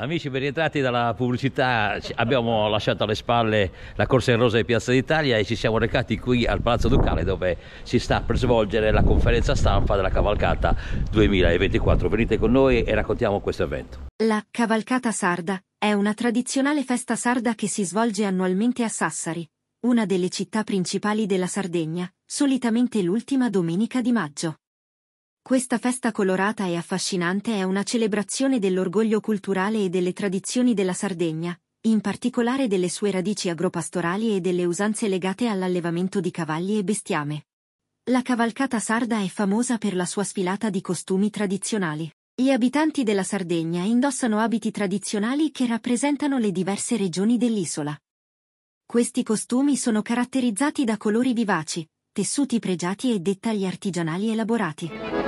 Amici, ben rientrati dalla pubblicità. Abbiamo lasciato alle spalle la Corsa in Rosa di Piazza d'Italia e ci siamo recati qui al Palazzo Ducale dove si sta per svolgere la conferenza stampa della Cavalcata 2024. Venite con noi e raccontiamo questo evento. La Cavalcata Sarda è una tradizionale festa sarda che si svolge annualmente a Sassari, una delle città principali della Sardegna, solitamente l'ultima domenica di maggio. Questa festa colorata e affascinante è una celebrazione dell'orgoglio culturale e delle tradizioni della Sardegna, in particolare delle sue radici agropastorali e delle usanze legate all'allevamento di cavalli e bestiame. La cavalcata sarda è famosa per la sua sfilata di costumi tradizionali. Gli abitanti della Sardegna indossano abiti tradizionali che rappresentano le diverse regioni dell'isola. Questi costumi sono caratterizzati da colori vivaci, tessuti pregiati e dettagli artigianali elaborati.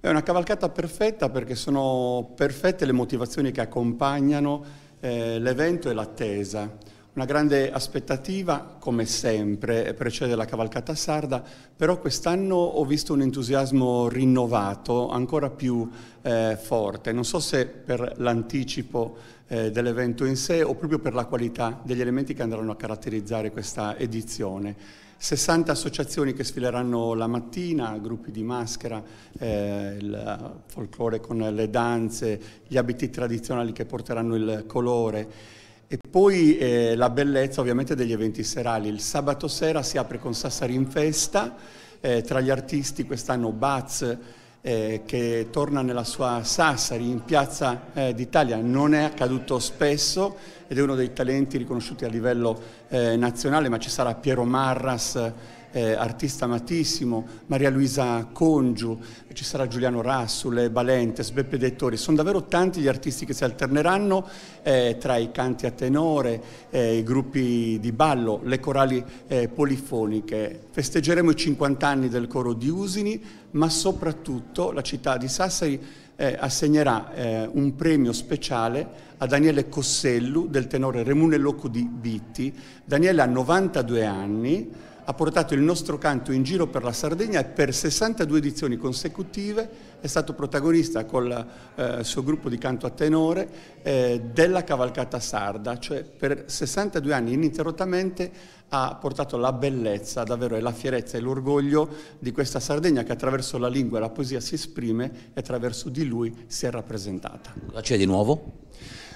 È una cavalcata perfetta perché sono perfette le motivazioni che accompagnano eh, l'evento e l'attesa. Una grande aspettativa, come sempre, precede la cavalcata sarda, però quest'anno ho visto un entusiasmo rinnovato, ancora più eh, forte. Non so se per l'anticipo eh, dell'evento in sé o proprio per la qualità degli elementi che andranno a caratterizzare questa edizione. 60 associazioni che sfileranno la mattina, gruppi di maschera, eh, il folklore con le danze, gli abiti tradizionali che porteranno il colore e poi eh, la bellezza ovviamente degli eventi serali. Il sabato sera si apre con Sassari in festa, eh, tra gli artisti quest'anno Baz eh, che torna nella sua Sassari in piazza eh, d'Italia, non è accaduto spesso, ed è uno dei talenti riconosciuti a livello eh, nazionale, ma ci sarà Piero Marras, eh, artista amatissimo, Maria Luisa Congiu, ci sarà Giuliano Rassule, eh, Balentes, Beppe Dettori, sono davvero tanti gli artisti che si alterneranno eh, tra i canti a tenore, eh, i gruppi di ballo, le corali eh, polifoniche. Festeggeremo i 50 anni del coro di Usini, ma soprattutto la città di Sassari eh, assegnerà eh, un premio speciale a Daniele Cossellu del tenore Remune Loco di Bitti. Daniele ha 92 anni, ha portato il nostro canto in giro per la Sardegna e per 62 edizioni consecutive è stato protagonista col eh, suo gruppo di canto a tenore eh, della cavalcata sarda, cioè per 62 anni ininterrottamente ha portato la bellezza, davvero la fierezza e l'orgoglio di questa Sardegna che attraverso la lingua e la poesia si esprime e attraverso di lui si è rappresentata. Cosa c'è di nuovo?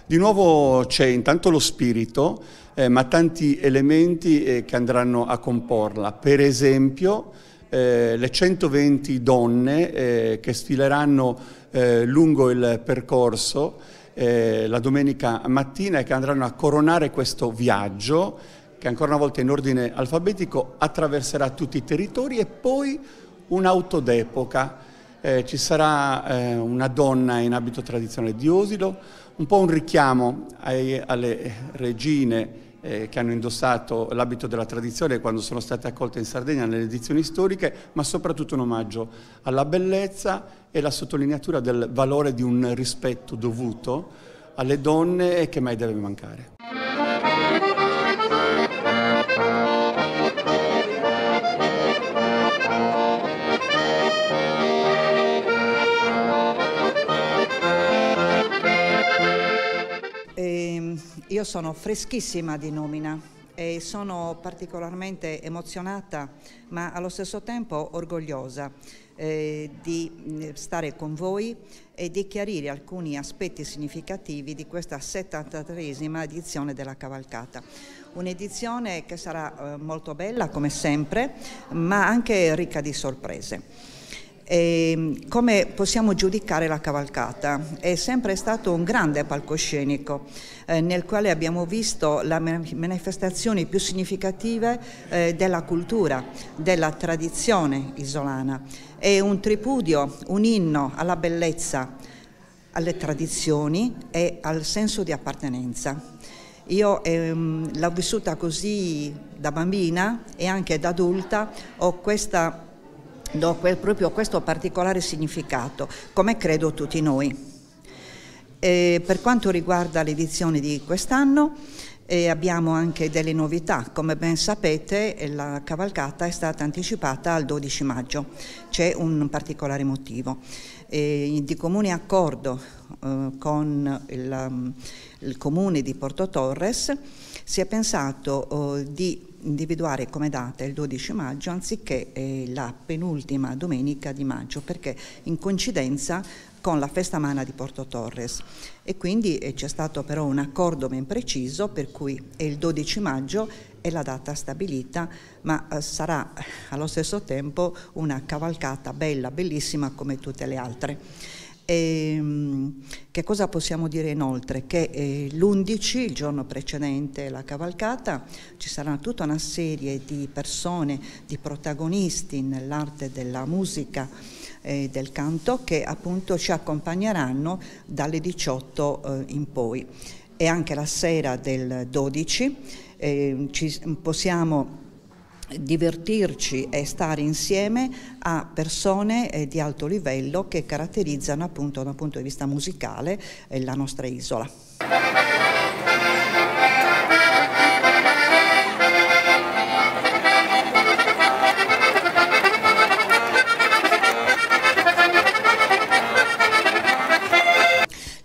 Di nuovo c'è intanto lo spirito, eh, ma tanti elementi eh, che andranno a comporla. Per esempio eh, le 120 donne eh, che sfileranno eh, lungo il percorso eh, la domenica mattina e che andranno a coronare questo viaggio che ancora una volta in ordine alfabetico attraverserà tutti i territori e poi un'auto d'epoca. Eh, ci sarà eh, una donna in abito tradizionale di Osilo, un po' un richiamo ai, alle regine eh, che hanno indossato l'abito della tradizione quando sono state accolte in Sardegna nelle edizioni storiche, ma soprattutto un omaggio alla bellezza e la sottolineatura del valore di un rispetto dovuto alle donne e che mai deve mancare. Io sono freschissima di nomina e sono particolarmente emozionata ma allo stesso tempo orgogliosa eh, di eh, stare con voi e di chiarire alcuni aspetti significativi di questa 73esima edizione della Cavalcata. Un'edizione che sarà eh, molto bella come sempre ma anche ricca di sorprese. E ehm, come possiamo giudicare la cavalcata? È sempre stato un grande palcoscenico eh, nel quale abbiamo visto le manifestazioni più significative eh, della cultura, della tradizione isolana. È un tripudio, un inno alla bellezza, alle tradizioni e al senso di appartenenza. Io ehm, l'ho vissuta così da bambina e anche da adulta, ho questa do proprio questo particolare significato, come credo tutti noi. E per quanto riguarda l'edizione di quest'anno, e eh, abbiamo anche delle novità. Come ben sapete eh, la cavalcata è stata anticipata al 12 maggio, c'è un particolare motivo. E di comune accordo eh, con il, mm, il comune di Porto Torres si è pensato eh, di individuare come data il 12 maggio anziché eh, la penultima domenica di maggio perché in coincidenza con la festa mana di Porto Torres e quindi eh, c'è stato però un accordo ben preciso per cui è il 12 maggio è la data stabilita ma eh, sarà eh, allo stesso tempo una cavalcata bella, bellissima come tutte le altre. E, ehm, che cosa possiamo dire inoltre? Che eh, l'11, il giorno precedente la cavalcata, ci sarà tutta una serie di persone, di protagonisti nell'arte della musica e eh, del canto che appunto ci accompagneranno dalle 18 eh, in poi. E anche la sera del 12 ehm, ci possiamo divertirci e stare insieme a persone eh, di alto livello che caratterizzano appunto da un punto di vista musicale eh, la nostra isola.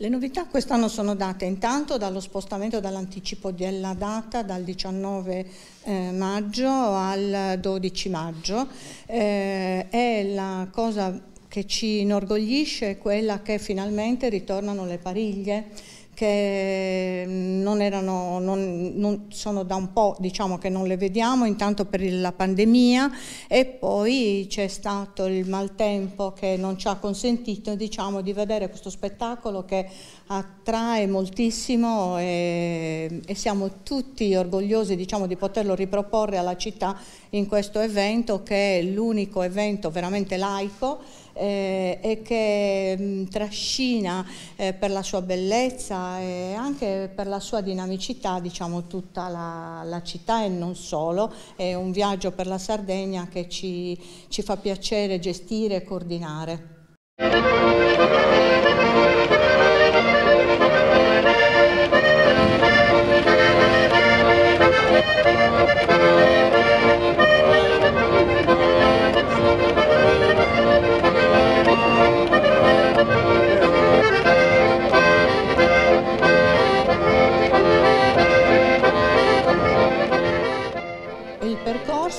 Le novità quest'anno sono date intanto dallo spostamento dall'anticipo della data dal 19 eh, maggio al 12 maggio eh, la cosa che ci inorgoglisce è quella che finalmente ritornano le pariglie che mm, non erano, non, non sono da un po' diciamo che non le vediamo, intanto per la pandemia e poi c'è stato il maltempo che non ci ha consentito diciamo, di vedere questo spettacolo che attrae moltissimo e, e siamo tutti orgogliosi diciamo, di poterlo riproporre alla città in questo evento che è l'unico evento veramente laico eh, e che mh, mm, trascina eh, per la sua bellezza e anche per la sua dinamicità diciamo, tutta la, la, città e non solo. È un viaggio per la Sardegna che ci, ci fa piacere gestire e coordinare.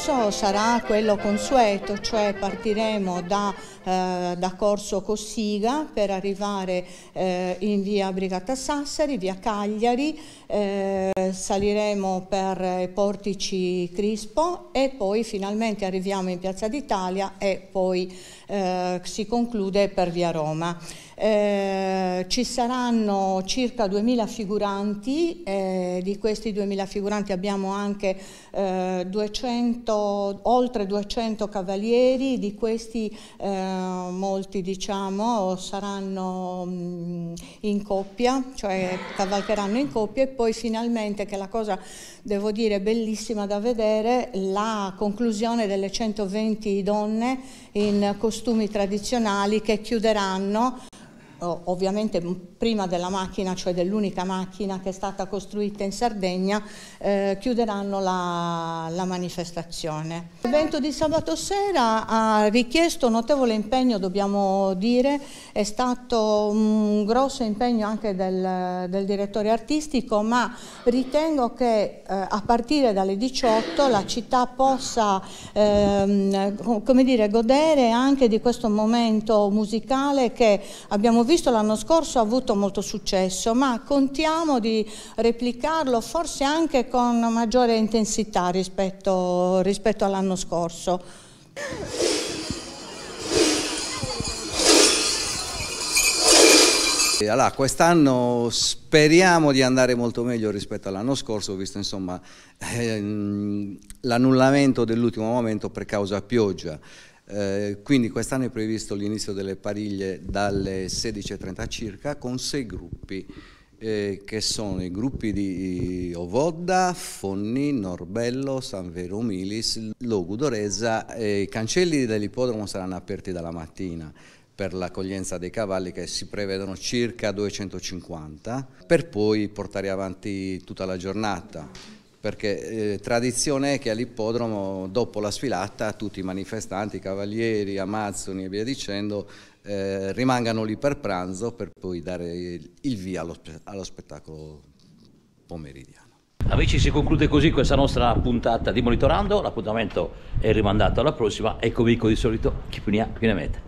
corso sarà quello consueto, cioè partiremo da, eh, da Corso Cossiga per arrivare eh, in via Brigata Sassari, via Cagliari, eh, saliremo per portici Crispo e poi finalmente arriviamo in Piazza d'Italia e poi eh, si conclude per via Roma. Eh, ci saranno circa 2.000 figuranti, eh, di questi 2.000 figuranti abbiamo anche 200 oltre 200 cavalieri, di questi eh, molti diciamo, saranno mh, mm, in coppia, cioè cavalcheranno in coppia e poi finalmente, che la cosa devo dire bellissima da vedere, la conclusione delle 120 donne in costumi tradizionali che chiuderanno ovviamente prima della macchina, cioè dell'unica macchina che è stata costruita in Sardegna, eh, chiuderanno la, la manifestazione. L'evento di sabato sera ha richiesto notevole impegno, dobbiamo dire, è stato un grosso impegno anche del, del direttore artistico, ma ritengo che eh, a partire dalle 18 la città possa ehm, come dire, godere anche di questo momento musicale che abbiamo visto visto l'anno scorso ha avuto molto successo, ma contiamo di replicarlo forse anche con maggiore intensità rispetto, rispetto all'anno scorso. Allora, quest'anno speriamo di andare molto meglio rispetto all'anno scorso, visto ehm, l'annullamento dell'ultimo momento per causa pioggia. Eh, quindi quest'anno è previsto l'inizio delle pariglie dalle 16.30 circa con sei gruppi eh, che sono i gruppi di Ovodda, Fonni, Norbello, San Vero Milis, Logudoresa e i cancelli dell'ippodromo saranno aperti dalla mattina per l'accoglienza dei cavalli che si prevedono circa 250 per poi portare avanti tutta la giornata perché eh, tradizione è che all'ippodromo dopo la sfilata tutti i manifestanti, cavalieri, amazzoni e via dicendo eh, rimangano lì per pranzo per poi dare il, il via allo, allo spettacolo pomeridiano. Amici si conclude così questa nostra puntata di Monitorando, l'appuntamento è rimandato alla prossima, e come dico di solito chi più ne ha più ne mette.